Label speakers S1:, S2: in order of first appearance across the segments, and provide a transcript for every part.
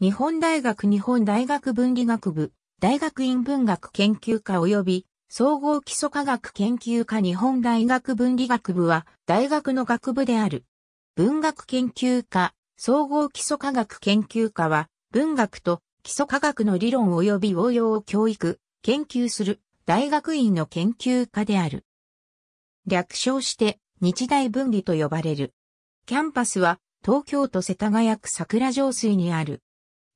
S1: 日本大学日本大学文理学部、大学院文学研究科及び総合基礎科学研究科日本大学文理学部は大学の学部である。文学研究科、総合基礎科学研究科は文学と基礎科学の理論及び応用を教育、研究する大学院の研究科である。略称して日大文理と呼ばれる。キャンパスは東京都世田谷区桜上水にある。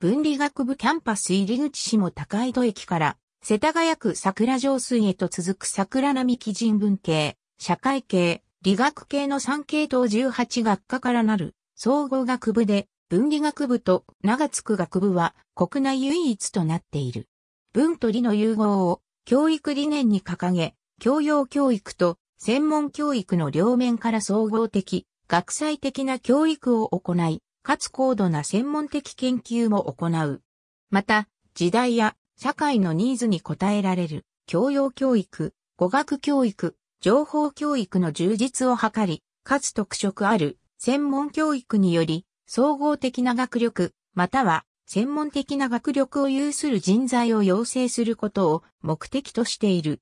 S1: 文理学部キャンパス入口市も高井戸駅から世田谷区桜上水へと続く桜並木人文系、社会系、理学系の3系統18学科からなる総合学部で文理学部と長築学部は国内唯一となっている。文と理の融合を教育理念に掲げ、教養教育と専門教育の両面から総合的、学際的な教育を行い、かつ高度な専門的研究も行う。また、時代や社会のニーズに応えられる、教養教育、語学教育、情報教育の充実を図り、かつ特色ある専門教育により、総合的な学力、または専門的な学力を有する人材を養成することを目的としている。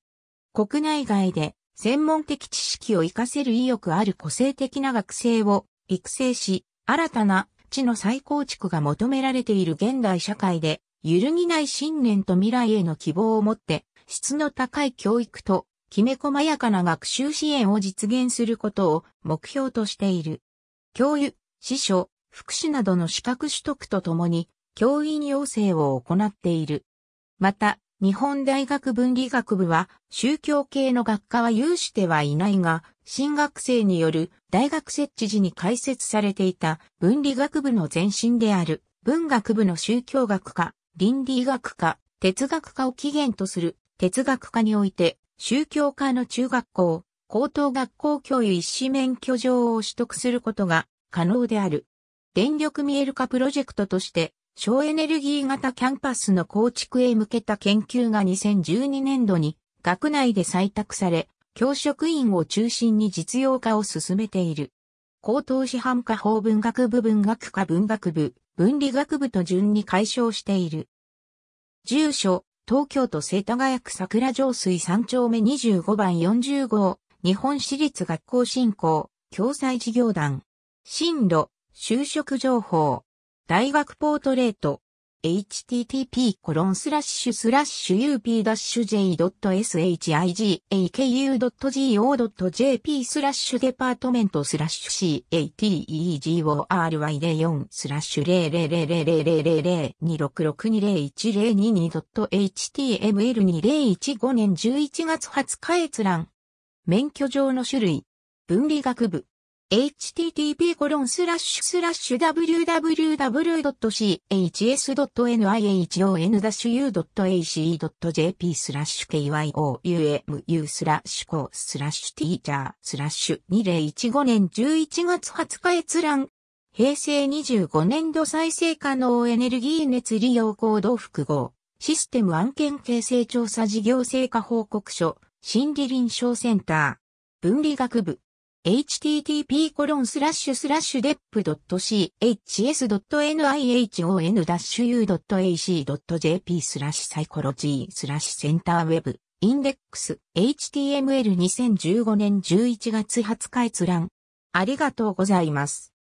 S1: 国内外で専門的知識を活かせる意欲ある個性的な学生を育成し、新たな地の再構築が求められている現代社会で、揺るぎない信念と未来への希望を持って、質の高い教育と、きめ細やかな学習支援を実現することを目標としている。教諭、司書、福祉などの資格取得とともに、教員養成を行っている。また、日本大学文理学部は、宗教系の学科は有してはいないが、新学生による大学設置時に開設されていた分理学部の前身である文学部の宗教学科、倫理学科、哲学科を起源とする哲学科において宗教科の中学校、高等学校教諭一試免許状を取得することが可能である。電力見える化プロジェクトとして省エネルギー型キャンパスの構築へ向けた研究が2012年度に学内で採択され、教職員を中心に実用化を進めている。高等師範科法文学部文学科文学部、文理学部と順に解消している。住所、東京都世田谷区桜上水3丁目25番40号、日本私立学校振興、共済事業団。進路、就職情報、大学ポートレート、h t t p u p j s h i g i a k u g o j p スラッシュデパートメントスラッシュ category4 スラッシュ 000000266201022.html2015 年11月20日閲覧。免許状の種類。分理学部。h t t p w w w c h s n h o n u a c j p kyoumumu ス s ッ t e a c h e r 2015年11月20日閲覧平成25年度再生可能エネルギー熱利用行動複合システム案件形成調査事業成果報告書心理臨床センター分理学部 http dep.cs.nhon-u.ac.jp h i スラッシュサイコロジースラッシュセンターウェブインデックス HTML2015 年11月20日閲覧ありがとうございます。